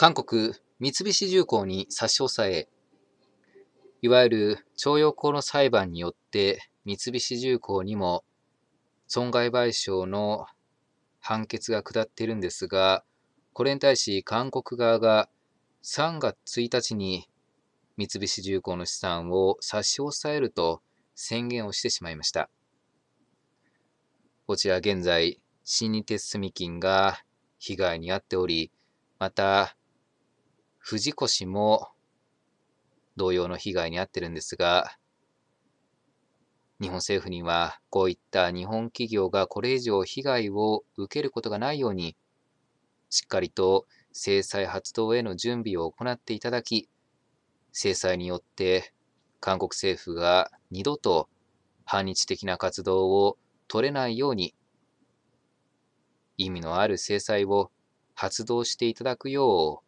韓国三菱重工に差し押さえ、いわゆる徴用工の裁判によって三菱重工にも損害賠償の判決が下っているんですが、これに対し韓国側が3月1日に三菱重工の資産を差し押さえると宣言をしてしまいました。こちら現在、新日鉄住金が被害に遭っており、また、富士越も同様の被害に遭ってるんですが、日本政府にはこういった日本企業がこれ以上被害を受けることがないように、しっかりと制裁発動への準備を行っていただき、制裁によって韓国政府が二度と反日的な活動を取れないように、意味のある制裁を発動していただくよう